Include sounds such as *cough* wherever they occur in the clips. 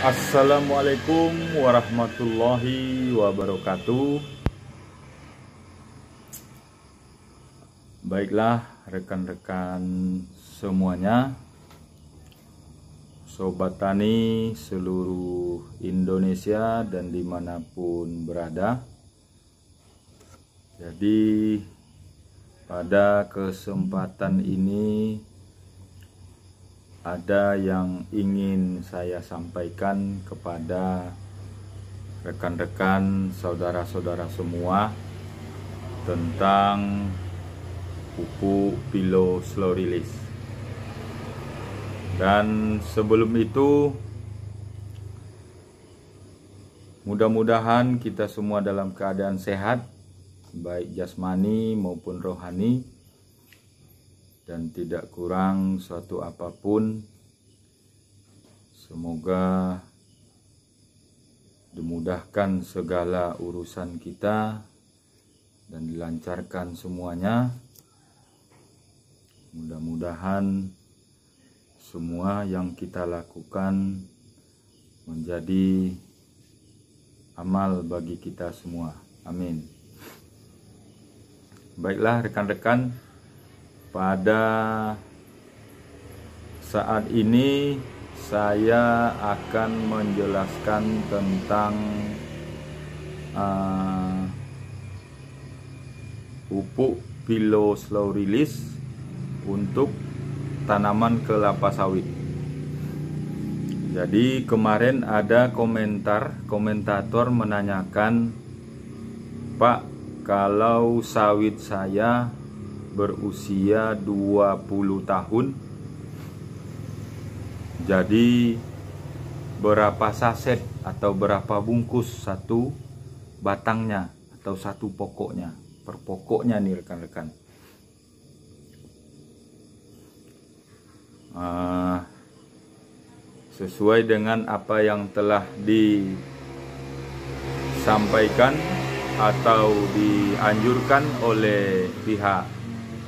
Assalamualaikum warahmatullahi wabarakatuh. Baiklah, rekan-rekan semuanya, sobat tani seluruh Indonesia dan dimanapun berada. Jadi, pada kesempatan ini ada yang ingin saya sampaikan kepada rekan-rekan saudara-saudara semua tentang pupuk pilo slow release dan sebelum itu mudah-mudahan kita semua dalam keadaan sehat baik jasmani maupun rohani dan tidak kurang suatu apapun. Semoga dimudahkan segala urusan kita dan dilancarkan semuanya. Mudah-mudahan semua yang kita lakukan menjadi amal bagi kita semua. Amin. Baiklah rekan-rekan, pada saat ini saya akan menjelaskan tentang uh, pupuk pilo slow release untuk tanaman kelapa sawit. Jadi kemarin ada komentar komentator menanyakan, "Pak, kalau sawit saya berusia 20 tahun jadi berapa saset atau berapa bungkus satu batangnya atau satu pokoknya per pokoknya nih rekan-rekan uh, sesuai dengan apa yang telah disampaikan atau dianjurkan oleh pihak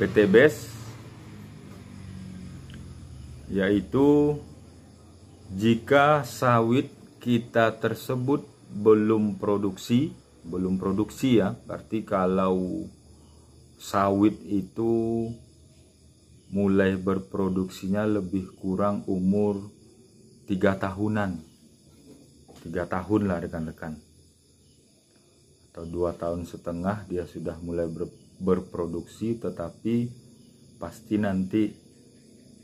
PT BES yaitu jika sawit kita tersebut belum produksi, belum produksi ya, berarti kalau sawit itu mulai berproduksinya lebih kurang umur tiga tahunan. tiga tahun lah rekan-rekan. Atau dua tahun setengah dia sudah mulai berproduksi berproduksi tetapi pasti nanti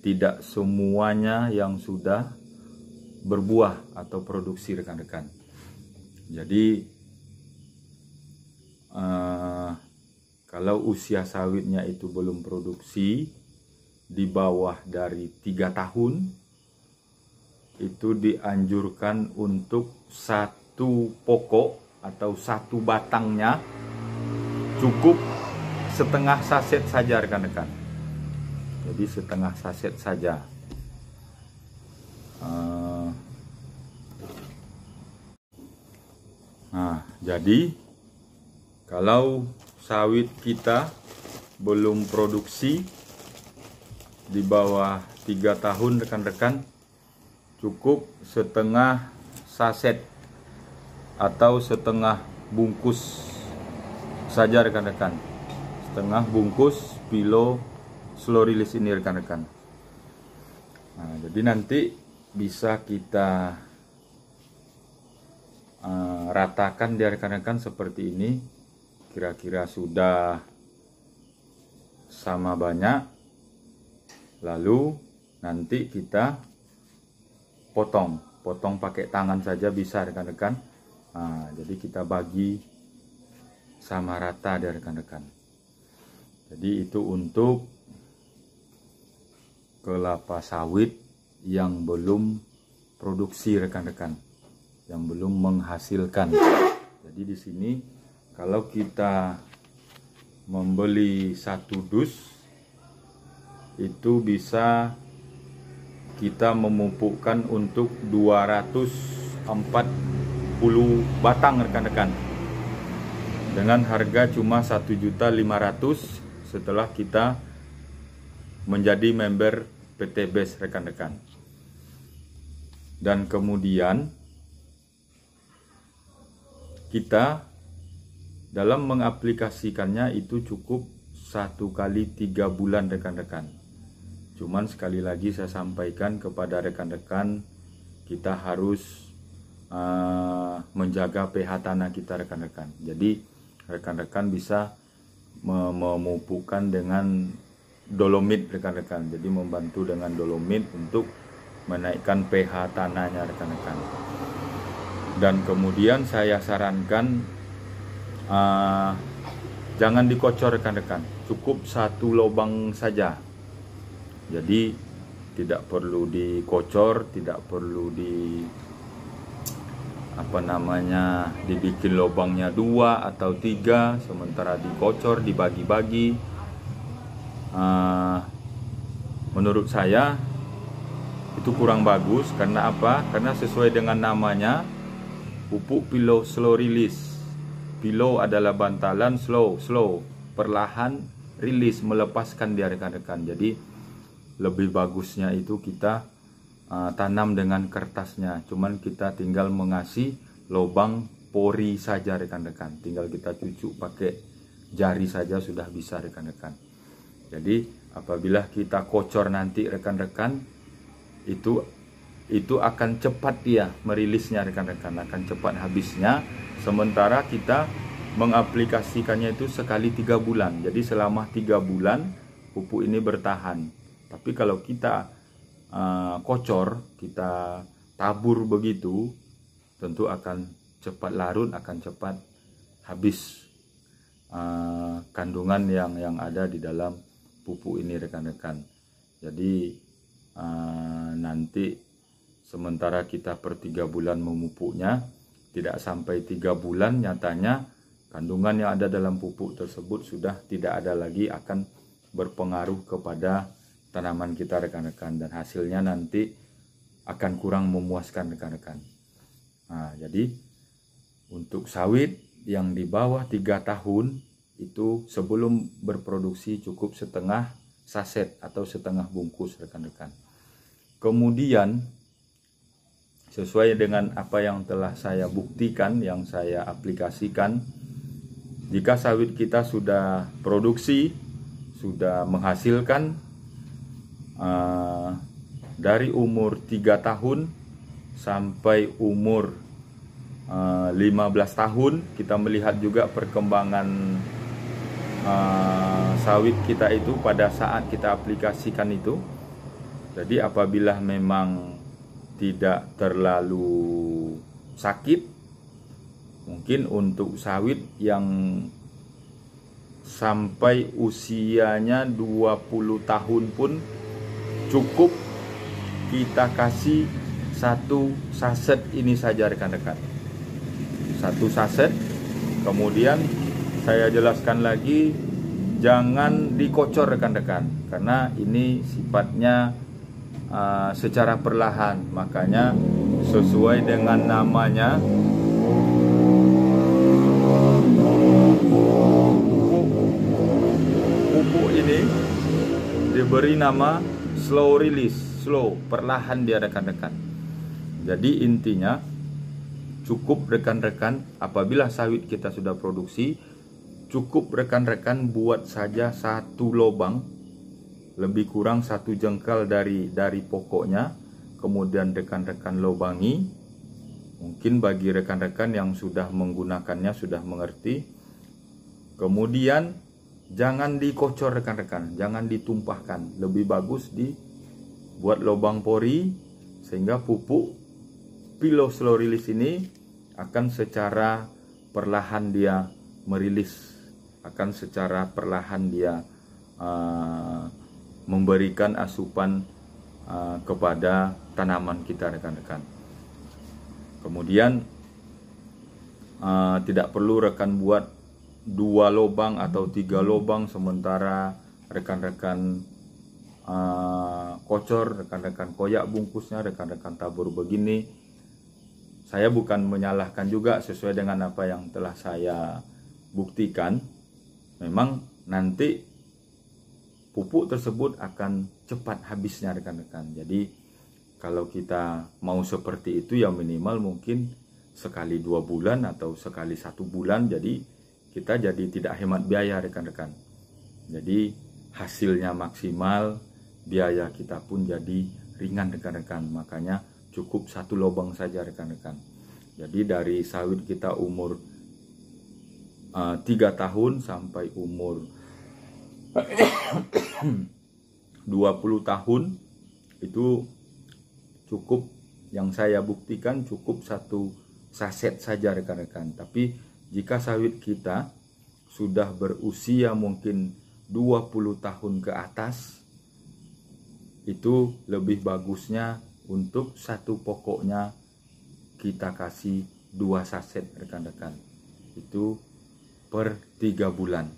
tidak semuanya yang sudah berbuah atau produksi rekan-rekan jadi uh, kalau usia sawitnya itu belum produksi di bawah dari tiga tahun itu dianjurkan untuk satu pokok atau satu batangnya cukup setengah saset saja rekan-rekan jadi setengah saset saja uh, nah jadi kalau sawit kita belum produksi di bawah tiga tahun rekan-rekan cukup setengah saset atau setengah bungkus saja rekan-rekan setengah bungkus pilo slow release ini rekan-rekan nah, jadi nanti bisa kita uh, ratakan dia rekan-rekan seperti ini kira-kira sudah sama banyak lalu nanti kita potong potong pakai tangan saja bisa rekan-rekan nah, jadi kita bagi sama rata dari rekan-rekan jadi itu untuk kelapa sawit yang belum produksi rekan-rekan, yang belum menghasilkan. Jadi di sini kalau kita membeli satu dus itu bisa kita memupukkan untuk 240 batang rekan-rekan dengan harga cuma 1.500 setelah kita menjadi member PT rekan-rekan. Dan kemudian kita dalam mengaplikasikannya itu cukup satu kali tiga bulan rekan-rekan. Cuman sekali lagi saya sampaikan kepada rekan-rekan kita harus uh, menjaga pH tanah kita rekan-rekan. Jadi rekan-rekan bisa memupukan dengan dolomit rekan-rekan jadi membantu dengan dolomit untuk menaikkan pH tanahnya rekan-rekan dan kemudian saya sarankan uh, jangan dikocor rekan-rekan cukup satu lubang saja jadi tidak perlu dikocor tidak perlu di apa namanya dibikin lubangnya dua atau tiga sementara dikocor dibagi-bagi uh, menurut saya itu kurang bagus karena apa karena sesuai dengan namanya pupuk pillow slow release pillow adalah bantalan slow slow perlahan rilis melepaskan dia rekan-rekan jadi lebih bagusnya itu kita Eh, tanam dengan kertasnya cuman kita tinggal mengasih lubang pori saja rekan-rekan tinggal kita cucuk pakai jari saja sudah bisa rekan-rekan jadi apabila kita kocor nanti rekan-rekan itu itu akan cepat dia merilisnya rekan-rekan akan cepat habisnya sementara kita mengaplikasikannya itu sekali tiga bulan jadi selama tiga bulan pupuk ini bertahan tapi kalau kita uh, kocor, kita tabur begitu, tentu akan cepat larut, akan cepat habis uh, kandungan yang yang ada di dalam pupuk ini rekan-rekan. Jadi uh, nanti sementara kita per tiga bulan memupuknya, tidak sampai tiga bulan nyatanya kandungan yang ada dalam pupuk tersebut sudah tidak ada lagi akan berpengaruh kepada tanaman kita rekan-rekan dan hasilnya nanti akan kurang memuaskan rekan-rekan. Nah, jadi untuk sawit yang di bawah 3 tahun itu sebelum berproduksi cukup setengah saset atau setengah bungkus rekan-rekan. Kemudian sesuai dengan apa yang telah saya buktikan, yang saya aplikasikan, jika sawit kita sudah produksi, sudah menghasilkan Eh, dari umur 3 tahun sampai umur uh, eh, 15 tahun kita melihat juga perkembangan uh, sawit kita itu pada saat kita aplikasikan itu jadi apabila memang tidak terlalu sakit mungkin untuk sawit yang sampai usianya 20 tahun pun cukup kita kasih satu saset ini saja rekan-rekan satu saset kemudian saya jelaskan lagi jangan dikocor rekan-rekan karena ini sifatnya uh, secara perlahan makanya sesuai dengan namanya pupuk pupuk ini diberi nama slow release slow perlahan dia rekan-rekan jadi intinya cukup rekan-rekan apabila sawit kita sudah produksi cukup rekan-rekan buat saja satu lubang lebih kurang satu jengkal dari dari pokoknya kemudian rekan-rekan lubangi mungkin bagi rekan-rekan yang sudah menggunakannya sudah mengerti kemudian Jangan dikocor rekan-rekan, jangan ditumpahkan. Lebih bagus dibuat lubang pori sehingga pupuk pilau slow release ini akan secara perlahan dia merilis, akan secara perlahan dia uh, memberikan asupan uh, kepada tanaman kita rekan-rekan. Kemudian uh, tidak perlu rekan buat dua lobang atau tiga lobang sementara rekan-rekan uh, kocor, rekan-rekan koyak bungkusnya, rekan-rekan tabur begini. Saya bukan menyalahkan juga sesuai dengan apa yang telah saya buktikan. Memang nanti pupuk tersebut akan cepat habisnya rekan-rekan. Jadi kalau kita mau seperti itu ya minimal mungkin sekali dua bulan atau sekali satu bulan jadi kita jadi tidak hemat biaya rekan-rekan. Jadi hasilnya maksimal, biaya kita pun jadi ringan rekan-rekan. Makanya cukup satu lubang saja rekan-rekan. Jadi dari sawit kita umur eh, tiga uh, tahun sampai umur 20 *coughs* tahun itu cukup yang saya buktikan cukup satu saset saja rekan-rekan. Tapi jika sawit kita sudah berusia mungkin 20 tahun ke atas, itu lebih bagusnya untuk satu pokoknya kita kasih dua saset rekan-rekan. Itu per tiga bulan.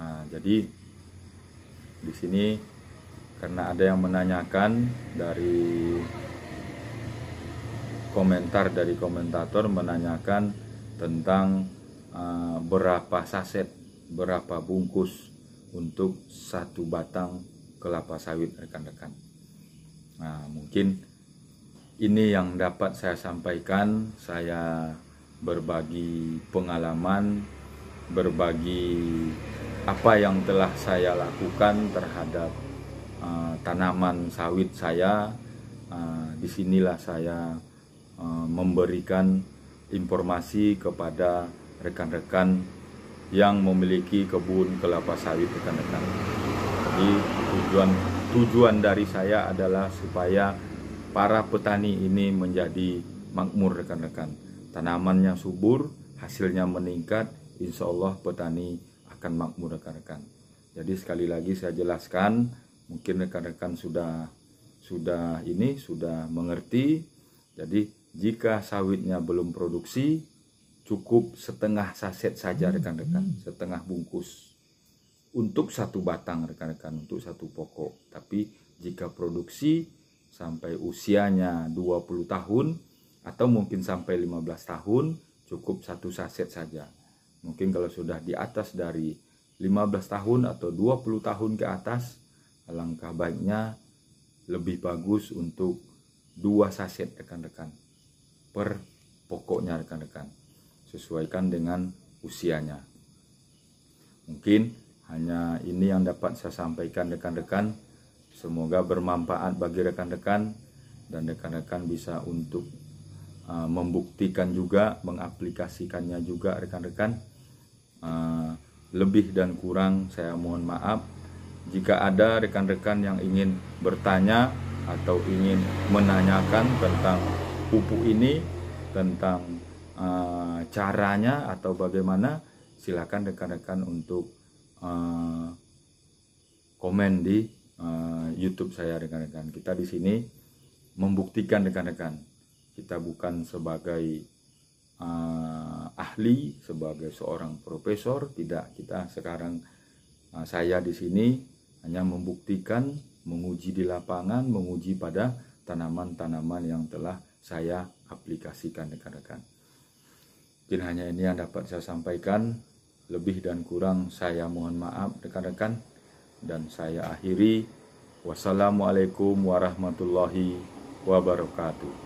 Nah, jadi di sini karena ada yang menanyakan dari komentar dari komentator menanyakan tentang uh, berapa saset, berapa bungkus untuk satu batang kelapa sawit rekan-rekan. Nah, mungkin ini yang dapat saya sampaikan, saya berbagi pengalaman, berbagi apa yang telah saya lakukan terhadap uh, tanaman sawit saya. Uh, disinilah saya uh, memberikan informasi kepada rekan-rekan yang memiliki kebun kelapa sawit rekan-rekan. Jadi tujuan tujuan dari saya adalah supaya para petani ini menjadi makmur rekan-rekan. Tanamannya subur, hasilnya meningkat, insya Allah petani akan makmur rekan-rekan. Jadi sekali lagi saya jelaskan, mungkin rekan-rekan sudah sudah ini sudah mengerti. Jadi jika sawitnya belum produksi, cukup setengah saset saja hmm. rekan-rekan, hmm. setengah bungkus untuk satu batang rekan-rekan, untuk satu pokok. Tapi jika produksi sampai usianya 20 tahun atau mungkin sampai 15 tahun, cukup satu saset saja. Mungkin kalau sudah di atas dari 15 tahun atau 20 tahun ke atas, langkah baiknya lebih bagus untuk dua saset rekan-rekan per pokoknya rekan-rekan. Sesuaikan dengan usianya. Mungkin hanya ini yang dapat saya sampaikan rekan-rekan. Semoga bermanfaat bagi rekan-rekan dan rekan-rekan bisa untuk uh, membuktikan juga, mengaplikasikannya juga rekan-rekan. Uh, lebih dan kurang saya mohon maaf. Jika ada rekan-rekan yang ingin bertanya atau ingin menanyakan tentang pupuk ini, tentang uh, caranya atau bagaimana, silakan rekan-rekan untuk uh, komen di uh, YouTube saya rekan-rekan. Kita di sini membuktikan rekan-rekan, kita bukan sebagai uh, ahli, sebagai seorang profesor, tidak kita sekarang uh, saya di sini hanya membuktikan menguji di lapangan, menguji pada tanaman-tanaman yang telah saya aplikasikan rekan-rekan. Mungkin hanya ini yang dapat saya sampaikan. Lebih dan kurang saya mohon maaf rekan-rekan. Dan saya akhiri. Wassalamualaikum warahmatullahi wabarakatuh.